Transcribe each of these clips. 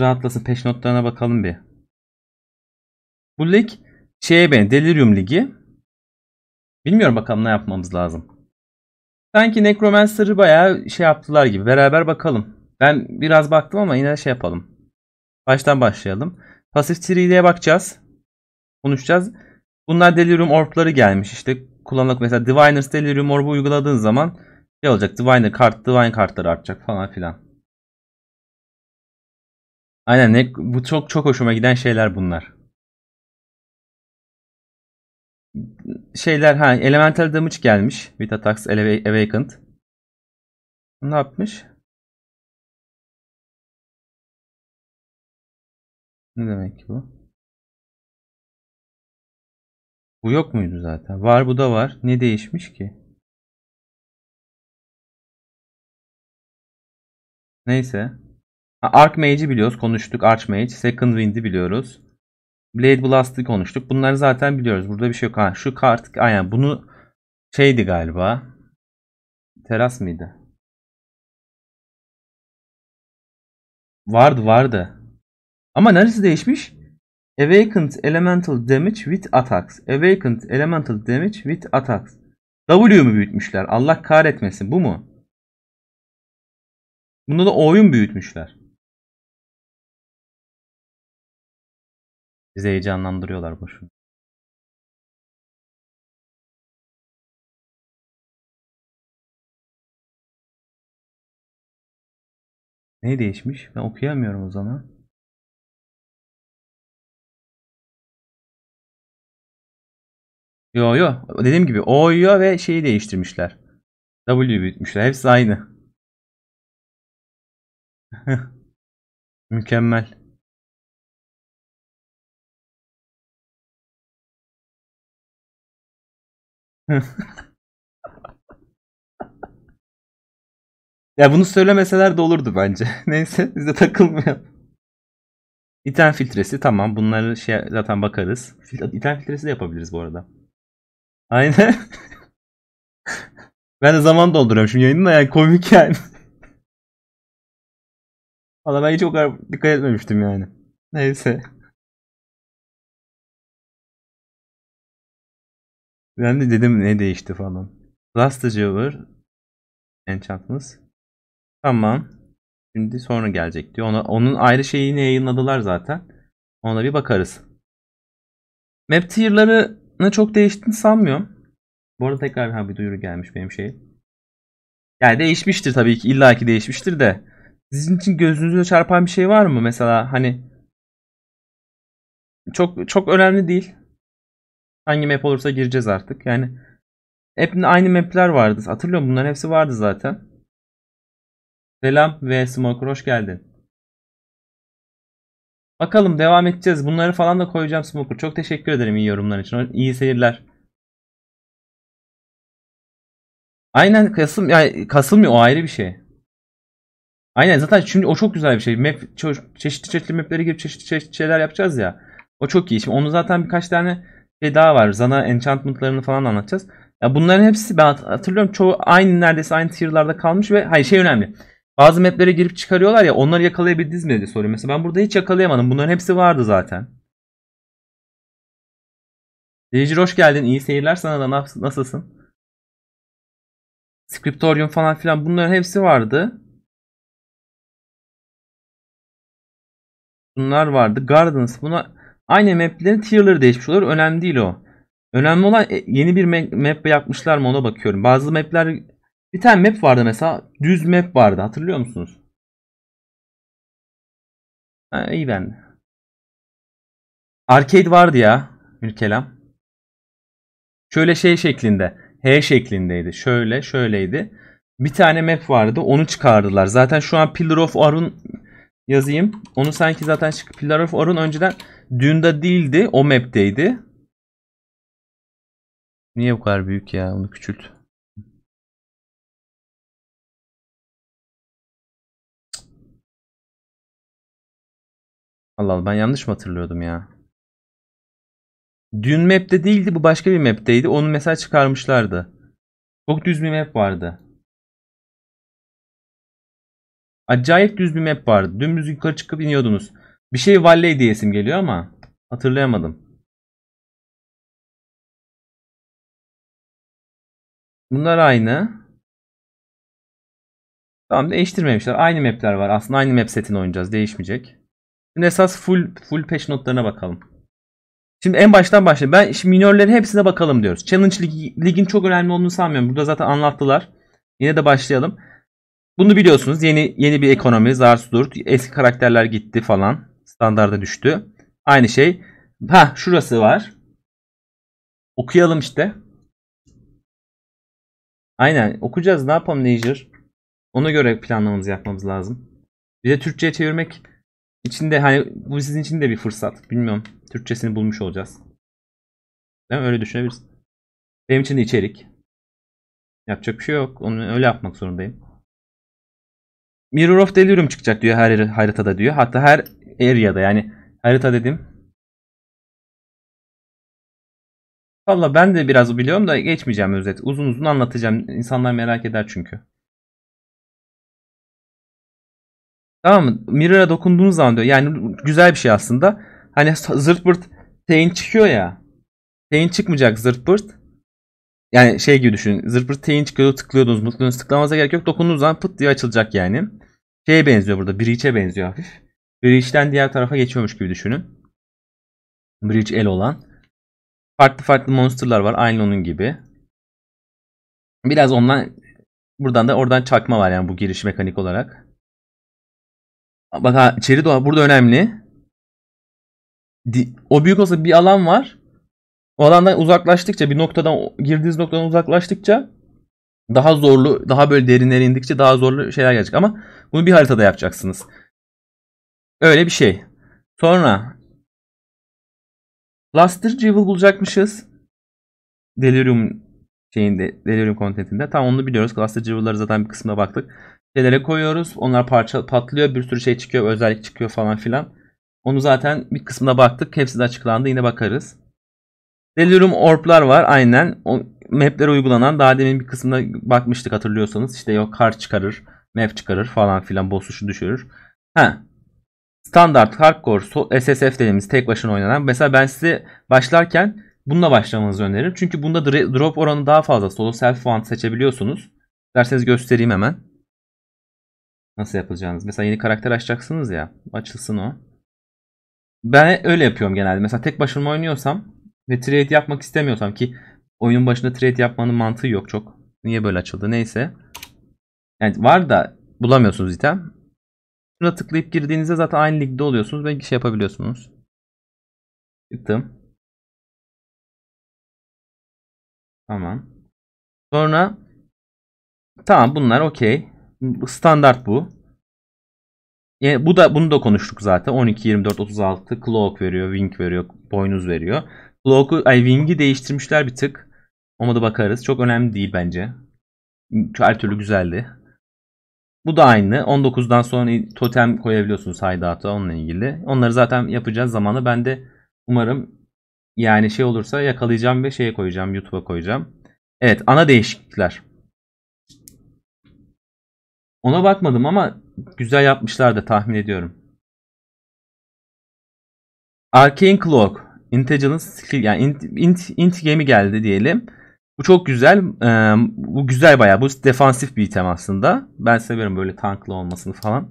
Sıra atlasın peş notlarına bakalım bir. Bu lig şeye ben Delirium Ligi. Bilmiyorum bakalım ne yapmamız lazım. Sanki Necromancer'ı bayağı şey yaptılar gibi. Beraber bakalım. Ben biraz baktım ama yine şey yapalım. Baştan başlayalım. Pasif Tree'ye bakacağız. Konuşacağız. Bunlar Delirium Orb'ları gelmiş. İşte kullanmak mesela Diviner's Delirium Orb'u uyguladığın zaman ne şey olacak? Diviner kart, Divine kartları artacak falan filan. Aynen ne, bu çok çok hoşuma giden şeyler bunlar. Şeyler ha Elemental Damage gelmiş. With Attacks Awakened. Ne yapmış? Ne demek ki bu? Bu yok muydu zaten? Var bu da var. Ne değişmiş ki? Neyse. Archmage'i biliyoruz. Konuştuk Archmage. Second Wind'i biliyoruz. Blade Blast'ı konuştuk. Bunları zaten biliyoruz. Burada bir şey yok. Ha, şu kart aynen bunu şeydi galiba. Teras mıydı? Vardı vardı. Ama neresi değişmiş? Awakened Elemental Damage with Attacks. Awakened Elemental Damage with Attacks. W mu büyütmüşler? Allah kahretmesin. Bu mu? Bunda da O'yu mu büyütmüşler? Bizi heyecanlandırıyorlar boşuna. Ne değişmiş? Ben okuyamıyorum o zaman. Yo yo. Dediğim gibi o ve şeyi değiştirmişler. W büyütmüşler. Hepsi aynı. Mükemmel. ya bunu söylemeseler de olurdu bence. Neyse biz de takılmayalım. İten filtresi tamam. Bunları şey zaten bakarız. İten filtresi de yapabiliriz bu arada. Aynen. ben de zaman dolduruyorum şimdi yayının da yani komik yani. Valla ben hiç o kadar dikkat etmemiştim yani. Neyse. Ben de dedim ne değişti falan. Rastacı var. Enchantments. Tamam. Şimdi sonra gelecek diyor. Ona, onun ayrı şeyini yayınladılar zaten. Ona bir bakarız. Map tier'larını çok değiştiğini sanmıyorum. Bu arada tekrar ha, bir duyuru gelmiş benim şey. Yani değişmiştir tabii ki. İlla ki değişmiştir de. Sizin için gözünüzü çarpan bir şey var mı? Mesela hani çok çok önemli değil. Hangi map olursa gireceğiz artık. Yani hep aynı mapler vardı. Hatırlıyorum bunların hepsi vardı zaten. Selam ve Smoker hoş geldin. Bakalım devam edeceğiz. Bunları falan da koyacağım Smoker. Çok teşekkür ederim iyi yorumlar için. İyi seyirler. Aynen Kasım yani Kasım o ayrı bir şey. Aynen zaten şimdi o çok güzel bir şey. Map çeşitli çeşitli maplere girip çeşitli çeşitli şeyler yapacağız ya. O çok iyi. Şimdi onu zaten birkaç tane şey daha var. Zana enchantment'larını falan anlatacağız. Ya bunların hepsi ben hatırlıyorum çoğu aynı neredeyse aynı tier'larda kalmış ve hayır şey önemli. Bazı maplere girip çıkarıyorlar ya onları yakalayabildiniz mi diye soruyor. Mesela ben burada hiç yakalayamadım. Bunların hepsi vardı zaten. Dejir hoş geldin. İyi seyirler sana da nasılsın? Scriptorium falan filan bunların hepsi vardı. Bunlar vardı. Gardens buna Aynı maplerin tier'ları değişmiş olur. Önemli değil o. Önemli olan e, yeni bir map yapmışlar mı ona bakıyorum. Bazı mapler bir tane map vardı mesela. Düz map vardı. Hatırlıyor musunuz? Ha, iyi ben. Arcade vardı ya. Bir kelam. Şöyle şey şeklinde. H şeklindeydi. Şöyle şöyleydi. Bir tane map vardı. Onu çıkardılar. Zaten şu an Pillar of Arun yazayım. Onu sanki zaten Pillar of Arun önceden Dune'da değildi. O map'teydi. Niye bu kadar büyük ya? Onu küçült. Allah Allah ben yanlış mı hatırlıyordum ya? Dün map'te değildi bu başka bir map'teydi. Onu mesela çıkarmışlardı. Çok düz bir map vardı. Acayip düz bir map vardı. Dümdüz yukarı çıkıp iniyordunuz. Bir şey Valley diye isim geliyor ama hatırlayamadım. Bunlar aynı. Tamam değiştirmemişler. Aynı map'ler var. Aslında aynı map setini oynayacağız. Değişmeyecek. Şimdi esas full full patch notlarına bakalım. Şimdi en baştan başlayalım. Ben şimdi minörlerin hepsine bakalım diyoruz. Challenge Lig, ligin çok önemli olduğunu sanmıyorum. Burada zaten anlattılar. Yine de başlayalım. Bunu biliyorsunuz. Yeni yeni bir ekonomi, Zarsudur, eski karakterler gitti falan. Standarda düştü. Aynı şey. Ha şurası var. Okuyalım işte. Aynen okuyacağız ne yapalım Niger. Ona göre planlamamızı yapmamız lazım. Bir de Türkçe'ye çevirmek içinde hani bu sizin için de bir fırsat. Bilmiyorum. Türkçesini bulmuş olacağız. Değil mi? Öyle düşünebiliriz. Benim için de içerik. Yapacak bir şey yok. Onu öyle yapmak zorundayım. Mirror of Delirium çıkacak diyor her haritada diyor. Hatta her area'da yani harita dedim. Valla ben de biraz biliyorum da geçmeyeceğim özet. Uzun uzun anlatacağım. İnsanlar merak eder çünkü. Tamam mı? Mirror'a dokunduğunuz zaman diyor. Yani güzel bir şey aslında. Hani zırt pırt teyin çıkıyor ya. Teyin çıkmayacak zırt pırt. Yani şey gibi düşünün. Zırt pırt teyin çıkıyordu tıklıyordunuz. Tıklıyorsunuz. Tıklamanıza gerek yok. Dokunduğunuz zaman pıt diye açılacak yani. Şeye benziyor burada. Breach'e benziyor hafif. Bridge'den diğer tarafa geçiyormuş gibi düşünün. Bridge el olan. Farklı farklı monsterlar var. Aynı onun gibi. Biraz ondan buradan da oradan çakma var yani bu giriş mekanik olarak. Bak ha, içeri doğa burada önemli. O büyük olsa bir alan var. O alandan uzaklaştıkça bir noktadan girdiğiniz noktadan uzaklaştıkça daha zorlu, daha böyle derinlere indikçe daha zorlu şeyler gelecek ama bunu bir haritada yapacaksınız. Öyle bir şey. Sonra Luster Jewel bulacakmışız. Delirium şeyinde, Delirium contentinde. Tam onu biliyoruz. Cluster Jewel'ları zaten bir kısmına baktık. Şeylere koyuyoruz. Onlar parça patlıyor. Bir sürü şey çıkıyor. Özellik çıkıyor falan filan. Onu zaten bir kısmına baktık. Hepsi de açıklandı. Yine bakarız. Delirium orplar var. Aynen. O maplere uygulanan daha demin bir kısmına bakmıştık hatırlıyorsanız. İşte yok kar çıkarır. Map çıkarır falan filan. Boss'u düşürür. Ha, standart hardcore SSF dediğimiz tek başına oynanan. Mesela ben size başlarken bununla başlamanızı öneririm. Çünkü bunda drop oranı daha fazla. Solo self want seçebiliyorsunuz. Derseniz göstereyim hemen. Nasıl yapacağınız. Mesela yeni karakter açacaksınız ya. Açılsın o. Ben öyle yapıyorum genelde. Mesela tek başıma oynuyorsam ve trade yapmak istemiyorsam ki oyunun başında trade yapmanın mantığı yok çok. Niye böyle açıldı neyse. Yani var da bulamıyorsunuz item. Buna tıklayıp girdiğinizde zaten aynı ligde oluyorsunuz ve şey yapabiliyorsunuz. Tıktım. Tamam. Sonra tamam bunlar okey. Standart bu. Yani e, bu da bunu da konuştuk zaten. 12 24 36 clock veriyor, wing veriyor, boynuz veriyor. Clock'u ay wing'i değiştirmişler bir tık. Ona da bakarız. Çok önemli değil bence. Her türlü güzeldi. Bu da aynı. 19'dan sonra totem koyabiliyorsunuz haydata onunla ilgili. Onları zaten yapacağız zamanı. Ben de umarım yani şey olursa yakalayacağım ve şeye koyacağım. YouTube'a koyacağım. Evet ana değişiklikler. Ona bakmadım ama güzel yapmışlar da tahmin ediyorum. Arcane Clock. Intelligence Skill yani int, int, int gemi geldi diyelim. Bu çok güzel. Ee, bu güzel bayağı. Bu defansif bir item aslında. Ben severim böyle tanklı olmasını falan.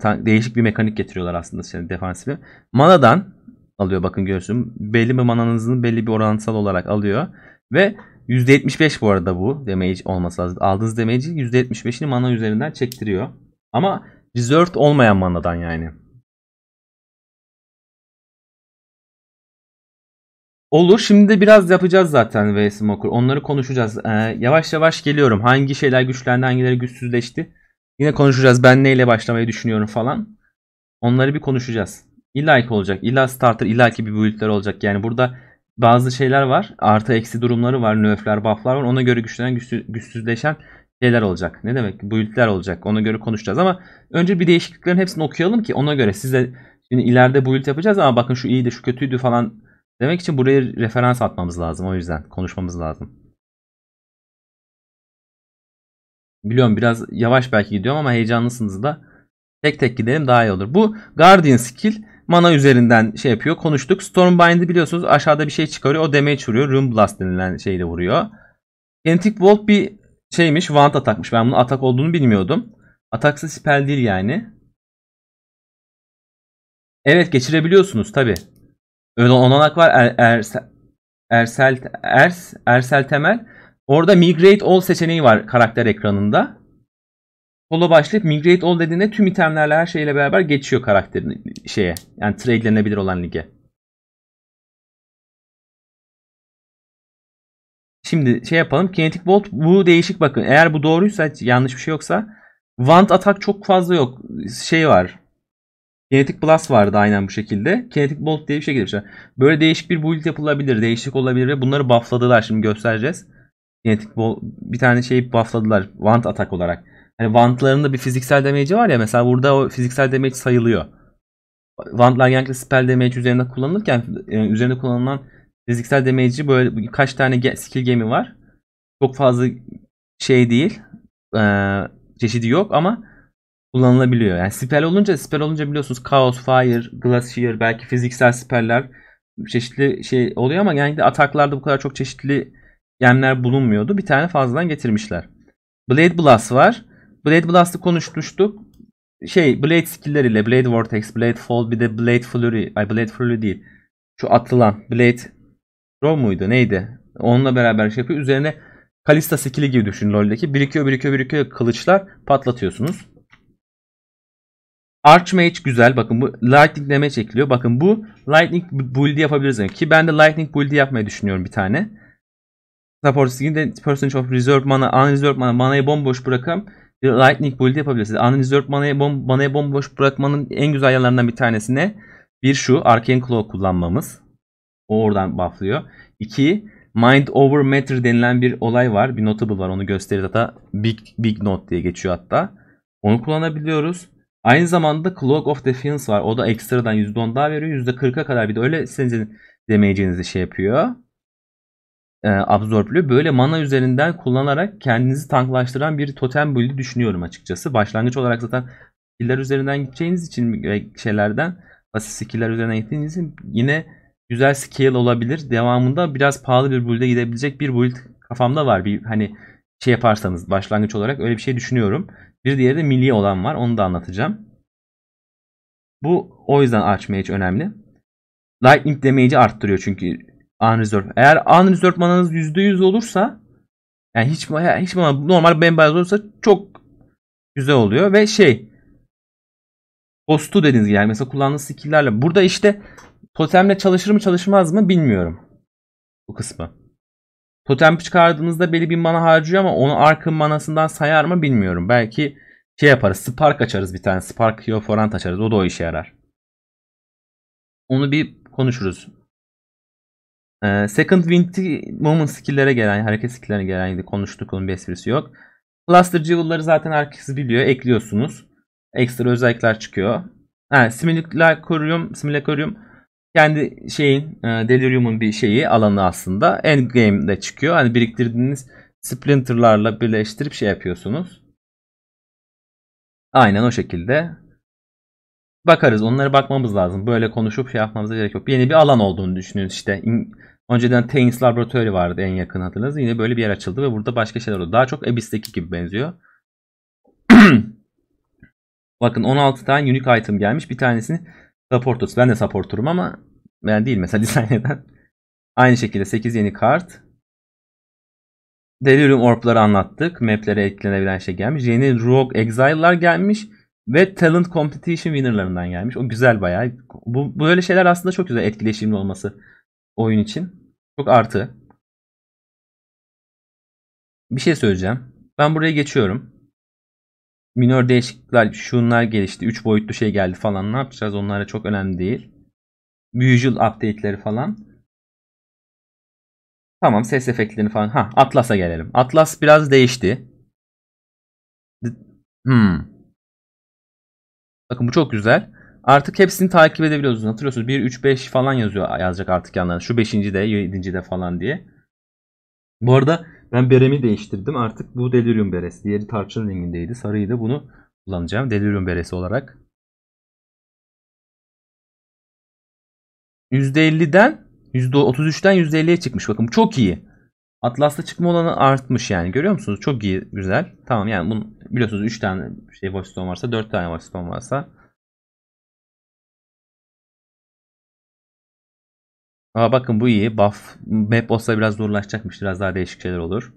Tank, değişik bir mekanik getiriyorlar aslında şimdi defansifi. Manadan alıyor bakın görsün. Belli bir mananızın belli bir oransal olarak alıyor. Ve %75 bu arada bu damage olması lazım. Aldığınız damage'in %75'ini mana üzerinden çektiriyor. Ama reserved olmayan manadan yani. Olur. Şimdi de biraz yapacağız zaten V Smoker. Onları konuşacağız. Ee, yavaş yavaş geliyorum. Hangi şeyler güçlendi, hangileri güçsüzleşti. Yine konuşacağız. Ben neyle başlamayı düşünüyorum falan. Onları bir konuşacağız. İlla ki olacak. İlla starter, illa ki bir build'ler olacak. Yani burada bazı şeyler var. Artı eksi durumları var. Nerf'ler, buff'lar var. Ona göre güçlenen, güçsüzleşen şeyler olacak. Ne demek? Build'ler olacak. Ona göre konuşacağız ama önce bir değişikliklerin hepsini okuyalım ki ona göre size şimdi ileride build yapacağız ama bakın şu iyiydi, şu kötüydü falan Demek için buraya referans atmamız lazım. O yüzden konuşmamız lazım. Biliyorum biraz yavaş belki gidiyorum ama heyecanlısınız da. Tek tek gidelim daha iyi olur. Bu Guardian Skill mana üzerinden şey yapıyor. Konuştuk. Stormbind'i biliyorsunuz aşağıda bir şey çıkarıyor. O damage vuruyor. Rune Blast denilen şeyle vuruyor. Genetic Volt bir şeymiş. Vant atakmış. Ben bunun atak olduğunu bilmiyordum. Ataksız spell değil yani. Evet geçirebiliyorsunuz tabi öyle olanak var. Er, er, Ersel, Ers, Ersel Temel. Orada Migrate All seçeneği var karakter ekranında. Solo başlayıp Migrate All dediğinde tüm itemlerle her şeyle beraber geçiyor karakterin şeye. Yani tradelenebilir olan lige. Şimdi şey yapalım. Kinetic Bolt bu değişik bakın. Eğer bu doğruysa yanlış bir şey yoksa. Want atak çok fazla yok. Şey var. Kinetic Plus vardı aynen bu şekilde. Kinetic Bolt diye bir şey gelmişler. Böyle değişik bir build yapılabilir. Değişik olabilir ve bunları buffladılar. Şimdi göstereceğiz. Kinetic Bolt bir tane şey buffladılar. vant atak olarak. Hani vantların da bir fiziksel damage'i var ya. Mesela burada o fiziksel damage sayılıyor. Vantlar genellikle spell damage üzerinde kullanılırken yani e, üzerinde kullanılan fiziksel damage'i böyle kaç tane skill game'i var. Çok fazla şey değil. Ee, çeşidi yok ama kullanılabiliyor. Yani spell olunca spell olunca biliyorsunuz Chaos, Fire, Glacier belki fiziksel speller çeşitli şey oluyor ama genellikle ataklarda bu kadar çok çeşitli yemler bulunmuyordu. Bir tane fazladan getirmişler. Blade Blast var. Blade Blast'ı konuşmuştuk. Şey Blade skill'leriyle Blade Vortex, Blade Fall bir de Blade Flurry. Ay Blade Flurry değil. Şu atılan Blade Row muydu neydi? Onunla beraber şey yapıyor. Üzerine Kalista skill'i gibi düşün LoL'deki. Birikiyor birikiyor birikiyor kılıçlar patlatıyorsunuz. Archmage güzel. Bakın bu Lightning demeye çekiliyor. Bakın bu Lightning build'i yapabiliriz. Ki ben de Lightning build'i yapmayı düşünüyorum bir tane. Support de percentage of reserve mana, unreserved mana, manayı bomboş bırakıp Lightning build'i yapabilirsiniz. Unreserved manayı, bom manayı bomboş bırakmanın en güzel yanlarından bir tanesi ne? Bir şu Arcane Claw kullanmamız. O oradan bufflıyor. İki Mind over matter denilen bir olay var. Bir notable var onu gösterir hatta. Big, big note diye geçiyor hatta. Onu kullanabiliyoruz. Aynı zamanda Clock of Defiance var. O da ekstradan %10 daha veriyor. %40'a kadar bir de öyle sizin damage'inizi şey yapıyor. E, ee, absorplü. Böyle mana üzerinden kullanarak kendinizi tanklaştıran bir totem build'i düşünüyorum açıkçası. Başlangıç olarak zaten skill'ler üzerinden gideceğiniz için e, şeylerden basit skill'ler üzerinden gittiğiniz için yine güzel scale olabilir. Devamında biraz pahalı bir build'e gidebilecek bir build kafamda var. Bir hani şey yaparsanız başlangıç olarak öyle bir şey düşünüyorum. Bir diğeri de milli olan var. Onu da anlatacağım. Bu o yüzden açmaya hiç önemli. Lightning damage'i arttırıyor çünkü unreserved. Eğer unreserved mananız %100 olursa yani hiç hiç mana normal bembeyaz olursa çok güzel oluyor ve şey postu dediğiniz gibi yani mesela kullandığınız skill'lerle burada işte totemle çalışır mı çalışmaz mı bilmiyorum bu kısmı. Totem çıkardığınızda belli bir mana harcıyor ama onu Ark'ın manasından sayar mı bilmiyorum. Belki şey yaparız. Spark açarız bir tane. Spark Heoforant açarız. O da o işe yarar. Onu bir konuşuruz. Ee, second Wind Moment skill'lere gelen, hareket skill'lere gelen konuştuk. Onun bir esprisi yok. Cluster Jewel'ları zaten herkes biliyor. Ekliyorsunuz. Ekstra özellikler çıkıyor. Ha, Simulacrum, Simulacrum kendi şeyin e, Delirium'un bir şeyi alanı aslında Endgame'de çıkıyor. Hani biriktirdiğiniz Splinter'larla birleştirip şey yapıyorsunuz. Aynen o şekilde. Bakarız. Onlara bakmamız lazım. Böyle konuşup şey yapmamıza gerek yok. Yeni bir alan olduğunu düşünün işte. İn- Önceden Thames Laboratuvarı vardı en yakın hatırlarınız. Yine böyle bir yer açıldı ve burada başka şeyler oldu. Daha çok Abyss'teki gibi benziyor. Bakın 16 tane unique item gelmiş. Bir tanesini Supportus. Ben de supporter'ım ama ben değil mesela dizayneden. Aynı şekilde 8 yeni kart. Delirium Orb'ları anlattık. Map'lere eklenebilen şey gelmiş. Yeni Rogue Exile'lar gelmiş. Ve Talent Competition Winner'larından gelmiş. O güzel bayağı. Bu böyle şeyler aslında çok güzel etkileşimli olması oyun için. Çok artı. Bir şey söyleyeceğim. Ben buraya geçiyorum. Minor değişiklikler şunlar gelişti. 3 boyutlu şey geldi falan ne yapacağız? Onlara çok önemli değil. Visual update'leri falan. Tamam ses efektlerini falan. Ha Atlas'a gelelim. Atlas biraz değişti. Hmm. Bakın bu çok güzel. Artık hepsini takip edebiliyorsunuz. Hatırlıyorsunuz 1, 3, 5 falan yazıyor yazacak artık yanlarına. Şu 5. de 7. de falan diye. Bu arada ben beremi değiştirdim. Artık bu delirium beresi. Diğeri tarçın rengindeydi. Sarıyı da bunu kullanacağım. Delirium beresi olarak. %50'den %33'ten %50'ye çıkmış. Bakın çok iyi. Atlas'ta çıkma olanı artmış yani. Görüyor musunuz? Çok iyi, güzel. Tamam yani bunu biliyorsunuz 3 tane şey Watchstone varsa 4 tane Watchstone varsa Ama bakın bu iyi. Buff map olsa biraz zorlaşacakmış. Biraz daha değişik şeyler olur.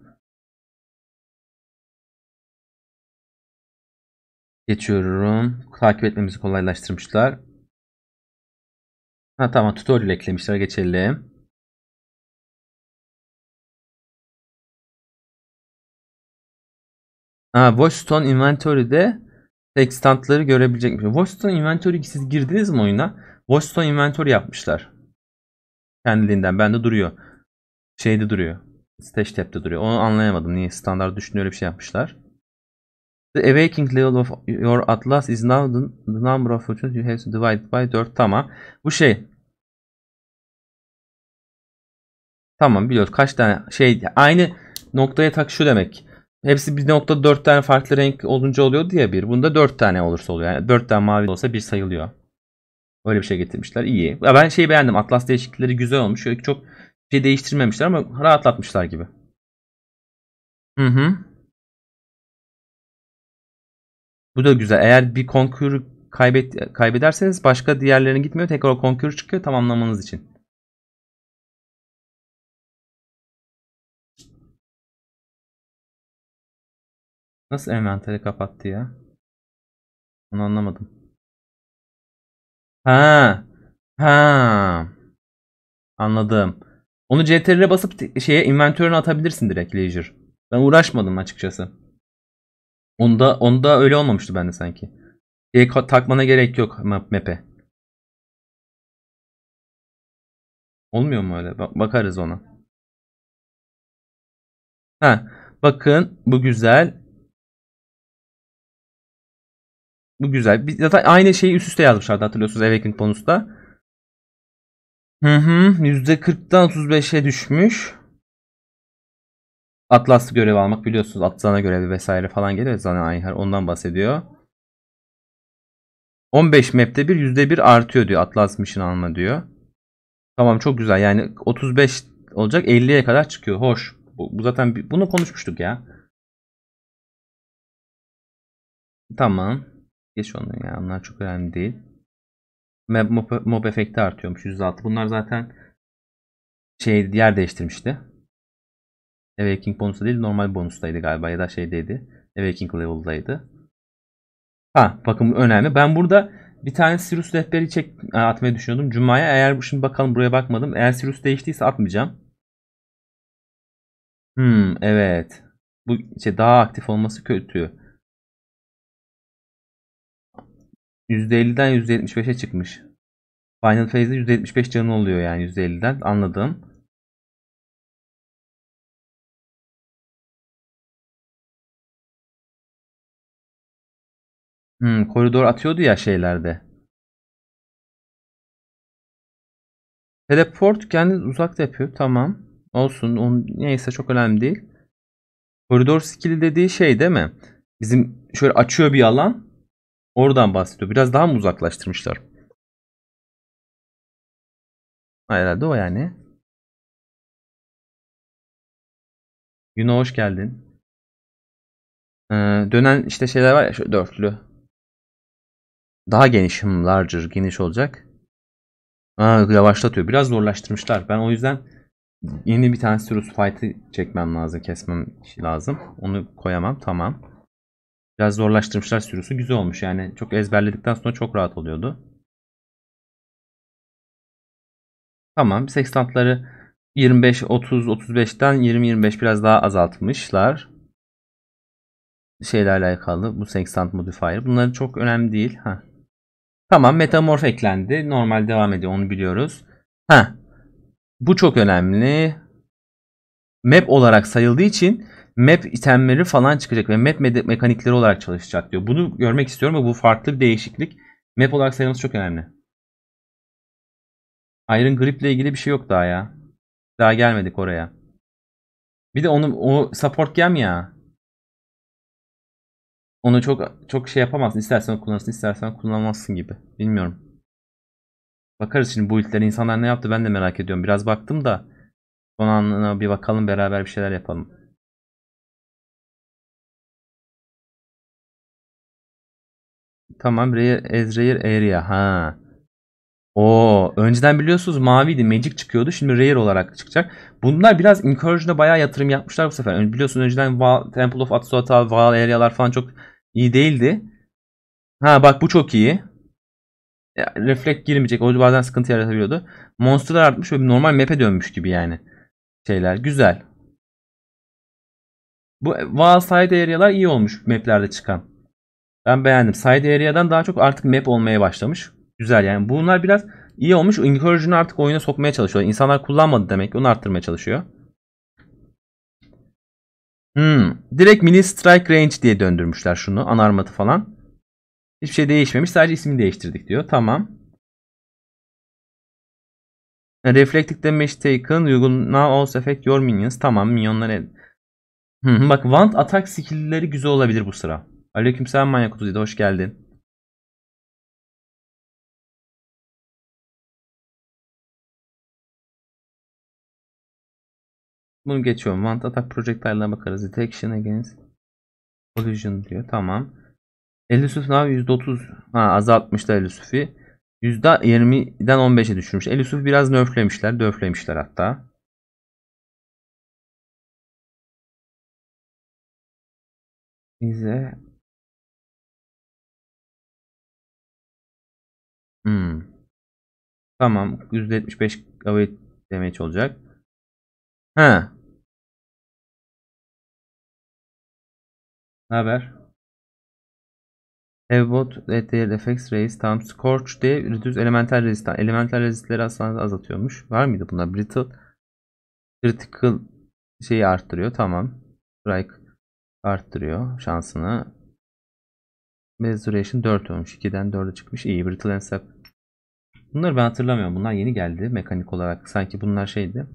Geçiyorum. Takip etmemizi kolaylaştırmışlar. Ha tamam tutorial eklemişler. Geçelim. Ha, Watchstone Inventory'de tek standları görebilecekmiş. Watchstone Inventory siz girdiniz mi oyuna? Watchstone Inventory yapmışlar. Kendiliğinden bende duruyor. Şeyde duruyor. Stage tab'de duruyor. Onu anlayamadım. Niye standart düşünce öyle bir şey yapmışlar. The awakening level of your atlas is now the, the number of fortunes you have to divide by 4. Tamam. Bu şey. Tamam biliyoruz kaç tane şey aynı noktaya tak şu demek. Hepsi bir nokta 4 tane farklı renk olunca oluyor diye bir. Bunda 4 tane olursa oluyor. Yani 4 tane mavi olsa bir sayılıyor. Öyle bir şey getirmişler. İyi. Ya ben şeyi beğendim. Atlas değişiklikleri güzel olmuş. Şöyle çok şey değiştirmemişler ama rahatlatmışlar gibi. Hı hı. Bu da güzel. Eğer bir konkür kaybet, kaybederseniz başka diğerlerine gitmiyor. Tekrar o konkür çıkıyor tamamlamanız için. Nasıl envanteri kapattı ya? Onu anlamadım. Ha. Ha. Anladım. Onu CTRL'e basıp şeye inventörüne atabilirsin direkt Leisure. Ben uğraşmadım açıkçası. Onda onda öyle olmamıştı bende sanki. Şey, takmana gerek yok map, map'e. Olmuyor mu öyle? Bak bakarız ona. Ha, bakın bu güzel. Bu güzel. Biz zaten aynı şeyi üst üste yazmışlardı hatırlıyorsunuz Awakened bonus'ta. Hı hı. %40'dan 35'e düşmüş. Atlas görev almak biliyorsunuz. Atlan'a görevi vesaire falan geliyor. Zana Ayher ondan bahsediyor. 15 map'te bir %1 artıyor diyor. Atlas Mission alma diyor. Tamam çok güzel. Yani 35 olacak 50'ye kadar çıkıyor. Hoş. Bu zaten bunu konuşmuştuk ya. Tamam. Geç onu ya. Onlar çok önemli değil. Mob, mob efekti artıyormuş. 106. Bunlar zaten şey yer değiştirmişti. Awakening bonusu değil normal bonustaydı galiba ya da şeydeydi. Awakening level'daydı. Ha bakın önemli. Ben burada bir tane Sirius rehberi çek e, atmayı düşünüyordum. Cuma'ya eğer bu şimdi bakalım buraya bakmadım. Eğer Sirius değiştiyse atmayacağım. Hmm evet. Bu şey daha aktif olması kötü. %50'den %75'e çıkmış. Final phase'de %75 canı oluyor yani %50'den anladığım. Hmm, koridor atıyordu ya şeylerde. Teleport kendi uzak yapıyor. Tamam. Olsun. Onun, neyse çok önemli değil. Koridor skill'i dediği şey değil mi? Bizim şöyle açıyor bir alan. Oradan bahsediyor. Biraz daha mı uzaklaştırmışlar? Herhalde o yani. Yuno hoş geldin. Ee, dönen işte şeyler var ya şu dörtlü. Daha geniş, hmm, larger, geniş olacak. Aa, yavaşlatıyor. Biraz zorlaştırmışlar. Ben o yüzden yeni bir tane Sirius Fight'ı çekmem lazım, kesmem lazım. Onu koyamam. Tamam. Biraz zorlaştırmışlar sürüsü. Güzel olmuş yani. Çok ezberledikten sonra çok rahat oluyordu. Tamam. Sekstantları 25, 30, 35'ten 20, 25 biraz daha azaltmışlar. şeylerle alakalı bu sekstant modifier. Bunlar çok önemli değil. Ha. Tamam metamorf eklendi. Normal devam ediyor onu biliyoruz. Ha. Bu çok önemli. Map olarak sayıldığı için map itemleri falan çıkacak ve map mekanikleri olarak çalışacak diyor. Bunu görmek istiyorum ve bu farklı bir değişiklik. Map olarak sayılması çok önemli. Iron Grip ile ilgili bir şey yok daha ya. Daha gelmedik oraya. Bir de onu o support gem ya. Onu çok çok şey yapamazsın. İstersen kullanırsın, istersen kullanmazsın gibi. Bilmiyorum. Bakarız şimdi bu ilkler insanlar ne yaptı ben de merak ediyorum. Biraz baktım da son anına bir bakalım beraber bir şeyler yapalım. Tamam. Ezreal Area. Ha. O önceden biliyorsunuz maviydi. Magic çıkıyordu. Şimdi Rare olarak çıkacak. Bunlar biraz Incursion'a bayağı yatırım yapmışlar bu sefer. Biliyorsunuz önceden Val, Temple of Atsuata, Val Area'lar falan çok iyi değildi. Ha bak bu çok iyi. Ya, reflekt girmeyecek. O bazen sıkıntı yaratabiliyordu. Monster'lar artmış ve normal map'e dönmüş gibi yani. Şeyler güzel. Bu Val Side Area'lar iyi olmuş maplerde çıkan. Ben beğendim. Side area'dan daha çok artık map olmaya başlamış. Güzel yani. Bunlar biraz iyi olmuş. Encourage'ını artık oyuna sokmaya çalışıyor. İnsanlar kullanmadı demek. Onu arttırmaya çalışıyor. Hmm. Direkt mini strike range diye döndürmüşler şunu. Ana armatı falan. Hiçbir şey değişmemiş. Sadece ismini değiştirdik diyor. Tamam. Reflecting damage taken. You will now also affect your minions. Tamam. Minyonları. Hmm, bak want atak skill'leri güzel olabilir bu sıra. Aleykümselam Manyak 37 hoş geldin. Bunu geçiyorum. Want attack projectile'ına bakarız. Detection against collision diyor. Tamam. Elusive abi %30 ha, azaltmışlar Elusif'i. %20'den 15'e düşürmüş. Elusif'i biraz nerflemişler. Döflemişler hatta. Bize Hmm. Tamam. %75 away damage olacak. Ha. Ne haber? Have both that their effects raise tam scorch diye reduce elemental resistance. Elemental resistleri aslında azaltıyormuş. Var mıydı bunlar? Brittle critical şeyi arttırıyor. Tamam. Strike arttırıyor şansını. Measuration 4 olmuş. 2'den 4'e çıkmış. İyi. Brittle and Bunları ben hatırlamıyorum. Bunlar yeni geldi mekanik olarak. Sanki bunlar şeydi.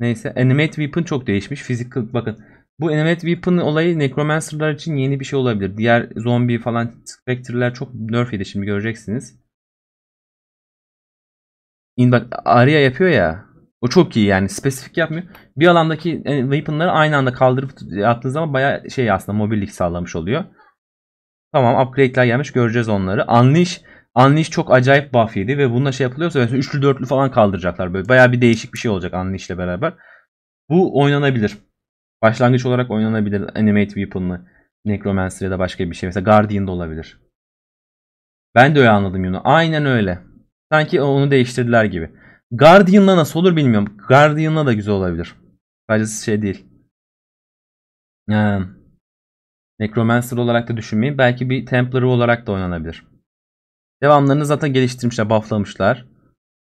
Neyse Animate Weapon çok değişmiş. Physical bakın. Bu Animate Weapon olayı Necromancer'lar için yeni bir şey olabilir. Diğer zombi falan Spectre'ler çok nerf yedi şimdi göreceksiniz. İn bak Arya yapıyor ya. O çok iyi yani spesifik yapmıyor. Bir alandaki e, weaponları aynı anda kaldırıp e, attığınız zaman bayağı şey aslında mobillik sağlamış oluyor. Tamam upgrade'ler gelmiş göreceğiz onları. Unleash Unleash çok acayip buff yedi ve bununla şey yapılıyorsa mesela üçlü dörtlü falan kaldıracaklar böyle. Bayağı bir değişik bir şey olacak Unleash'le beraber. Bu oynanabilir. Başlangıç olarak oynanabilir Animate Weapon'lı. Necromancer ya da başka bir şey. Mesela Guardian da olabilir. Ben de öyle anladım Yun'u. Aynen öyle. Sanki onu değiştirdiler gibi. Guardian'la nasıl olur bilmiyorum. Guardian'la da güzel olabilir. Sadece şey değil. Hmm. Necromancer olarak da düşünmeyin. Belki bir Templar'ı olarak da oynanabilir. Devamlarını zaten geliştirmişler, bufflamışlar.